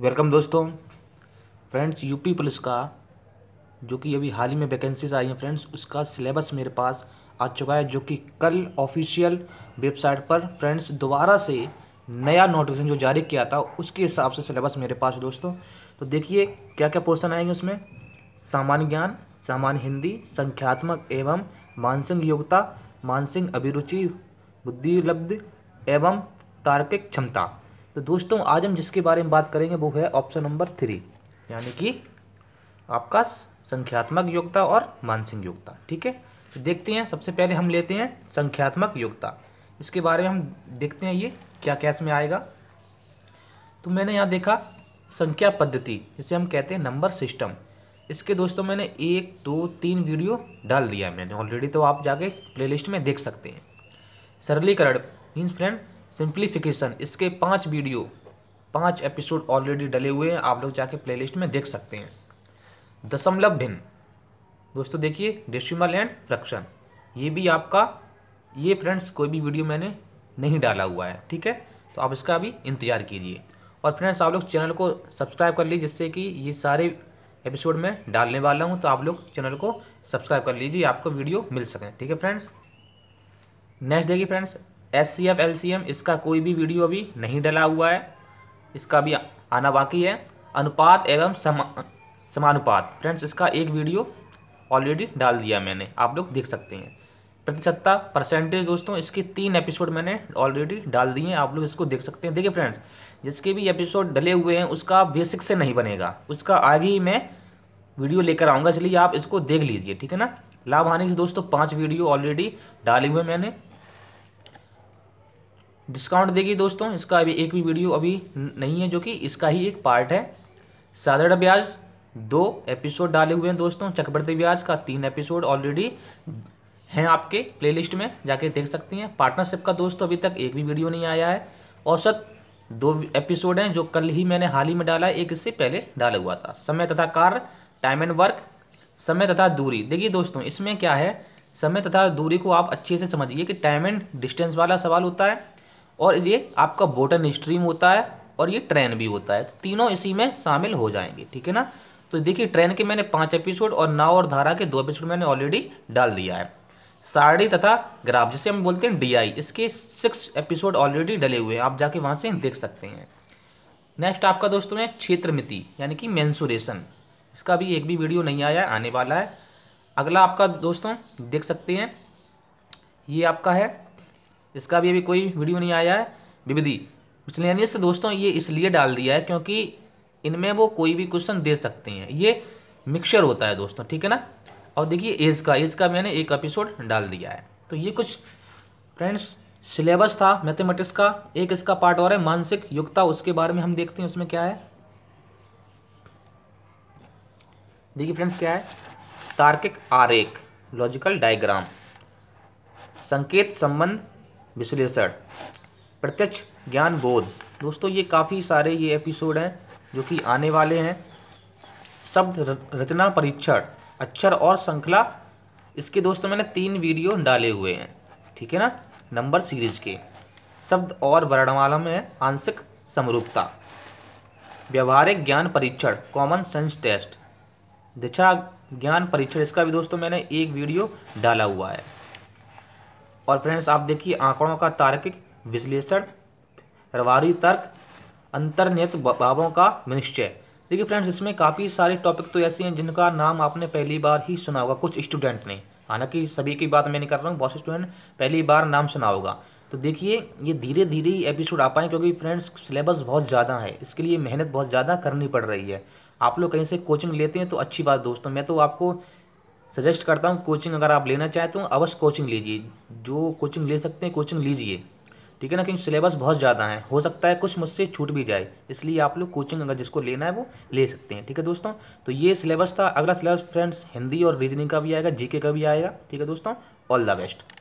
welcome दोस्तों friends UP police का जो कि अभी हाल ही में वैकेंसीज आई हैं फ्रेंड्स उसका सिलेबस मेरे पास आ चुका है जो कि कल ऑफिशियल वेबसाइट पर फ्रेंड्स दोबारा से नया नोटिफिकेशन जो जारी किया था उसके हिसाब से सिलेबस मेरे पास है दोस्तों तो देखिए क्या क्या पोर्सन आएंगे उसमें सामान्य ज्ञान सामान्य हिंदी संख्यात्मक एवं मानसिक योग्यता मानसिक अभिरुचि बुद्धिलब्ध एवं तार्किक क्षमता तो दोस्तों आज हम जिसके बारे में बात करेंगे वो है ऑप्शन नंबर थ्री यानी कि आपका संख्यात्मक योग्यता और मानसिक योग्यता ठीक है तो देखते हैं सबसे पहले हम लेते हैं संख्यात्मक योग्यता इसके बारे में हम देखते हैं ये क्या क्या इसमें आएगा तो मैंने यहाँ देखा संख्या पद्धति जिसे हम कहते हैं नंबर सिस्टम इसके दोस्तों मैंने एक दो तीन वीडियो डाल दिया मैंने ऑलरेडी तो आप जाके प्लेलिस्ट में देख सकते हैं सरलीकरण मीन्स फ्रेंड सिंप्लीफिकेशन इसके पांच वीडियो पांच एपिसोड ऑलरेडी डले हुए हैं आप लोग जाके प्लेलिस्ट में देख सकते हैं दशमलव भिन्न दोस्तों देखिए डेसिमल एंड फ्रैक्शन ये भी आपका ये फ्रेंड्स कोई भी वीडियो मैंने नहीं डाला हुआ है ठीक है तो आप इसका भी इंतज़ार कीजिए और फ्रेंड्स आप लोग चैनल को सब्सक्राइब कर लीजिए जिससे कि ये सारे एपिसोड में डालने वाला हूँ तो आप लोग चैनल को सब्सक्राइब कर लीजिए आपको वीडियो मिल सकें ठीक है फ्रेंड्स नेक्स्ट देखिए friends S C F L C M इसका कोई भी वीडियो अभी नहीं डला हुआ है इसका भी आना बाकी है अनुपात एवं समा समानुपात फ्रेंड्स इसका एक वीडियो ऑलरेडी डाल दिया मैंने आप लोग देख सकते हैं प्रतिशतता परसेंटेज दोस्तों इसके तीन एपिसोड मैंने ऑलरेडी डाल दिए हैं आप लोग इसको देख सकते हैं देखिए फ्रेंड्स जिसके भी एपिसोड डले हुए हैं उसका बेसिक से नहीं बनेगा उसका आगे ही मैं वीडियो लेकर आऊँगा चलिए आप इसको देख लीजिए ठीक है ना लाभ हानि दोस्तों पाँच वीडियो ऑलरेडी डाले हुए मैंने डिस्काउंट देगी दोस्तों इसका अभी एक भी वीडियो अभी नहीं है जो कि इसका ही एक पार्ट है साधारण ब्याज दो एपिसोड डाले हुए हैं दोस्तों चक्रवर्ती ब्याज का तीन एपिसोड ऑलरेडी हैं आपके प्लेलिस्ट में जाके देख सकती हैं पार्टनरशिप का दोस्तों अभी तक एक भी वीडियो नहीं आया है औसत दो एपिसोड हैं जो कल ही मैंने हाल ही में डाला है एक इससे पहले डाला हुआ था समय तथा कार टाइम एंड वर्क समय तथा दूरी देखिए दोस्तों इसमें क्या है समय तथा दूरी को आप अच्छे से समझिए कि टाइम एंड डिस्टेंस वाला सवाल होता है और ये आपका बोटन स्ट्रीम होता है और ये ट्रेन भी होता है तो तीनों इसी में शामिल हो जाएंगे ठीक है ना तो देखिए ट्रेन के मैंने पाँच एपिसोड और नाव और धारा के दो एपिसोड मैंने ऑलरेडी डाल दिया है साड़ी तथा ग्राफ जिसे हम बोलते हैं डीआई इसके सिक्स एपिसोड ऑलरेडी डले हुए हैं आप जाके वहाँ से देख सकते हैं नेक्स्ट आपका दोस्तों है क्षेत्रमिति यानी कि मैंसुरेशन इसका भी एक भी वीडियो नहीं आया आने वाला है अगला आपका दोस्तों देख सकते हैं ये आपका है इसका भी अभी कोई वीडियो नहीं आया है विविधि मिसलेनियस दोस्तों ये इसलिए डाल दिया है क्योंकि इनमें वो कोई भी क्वेश्चन दे सकते हैं ये मिक्सर होता है दोस्तों ठीक है ना और देखिए एज का एज का मैंने एक एपिसोड डाल दिया है तो ये कुछ फ्रेंड्स सिलेबस था मैथमेटिक्स का एक इसका पार्ट और है मानसिक युक्ता उसके बारे में हम देखते हैं उसमें क्या है देखिए फ्रेंड्स क्या है तार्किक आरेख लॉजिकल डायग्राम संकेत संबंध विश्लेषण प्रत्यक्ष ज्ञान बोध दोस्तों ये काफ़ी सारे ये एपिसोड हैं जो कि आने वाले हैं शब्द रचना परीक्षण अक्षर और श्रृंखला इसके दोस्तों मैंने तीन वीडियो डाले हुए हैं ठीक है ना नंबर सीरीज के शब्द और वर्णमाला में आंशिक समरूपता व्यवहारिक ज्ञान परीक्षण कॉमन सेंस टेस्ट दिशा ज्ञान परीक्षण इसका भी दोस्तों मैंने एक वीडियो डाला हुआ है और फ्रेंड्स आप देखिए आंकड़ों का तार्किक विश्लेषण रवारी तर्क अंतर्निहित भावों का निश्चय देखिए फ्रेंड्स इसमें काफ़ी सारे टॉपिक तो ऐसे हैं जिनका नाम आपने पहली बार ही सुना होगा कुछ स्टूडेंट ने हालांकि सभी की बात मैं नहीं कर रहा हूँ बहुत से स्टूडेंट पहली बार नाम सुना होगा तो देखिए ये धीरे धीरे ही एपिसोड आ पाए क्योंकि फ्रेंड्स सिलेबस बहुत ज़्यादा है इसके लिए मेहनत बहुत ज़्यादा करनी पड़ रही है आप लोग कहीं से कोचिंग लेते हैं तो अच्छी बात दोस्तों मैं तो आपको सजेस्ट करता हूँ कोचिंग अगर आप लेना चाहें तो अवश्य कोचिंग लीजिए जो कोचिंग ले सकते हैं कोचिंग लीजिए ठीक है ना क्योंकि सिलेबस बहुत ज़्यादा है हो सकता है कुछ मुझसे छूट भी जाए इसलिए आप लोग कोचिंग अगर जिसको लेना है वो ले सकते हैं ठीक है दोस्तों तो ये सिलेबस था अगला सिलेबस फ्रेंड्स हिंदी और रीजनिंग का भी आएगा जीके का भी आएगा ठीक है दोस्तों ऑल द बेस्ट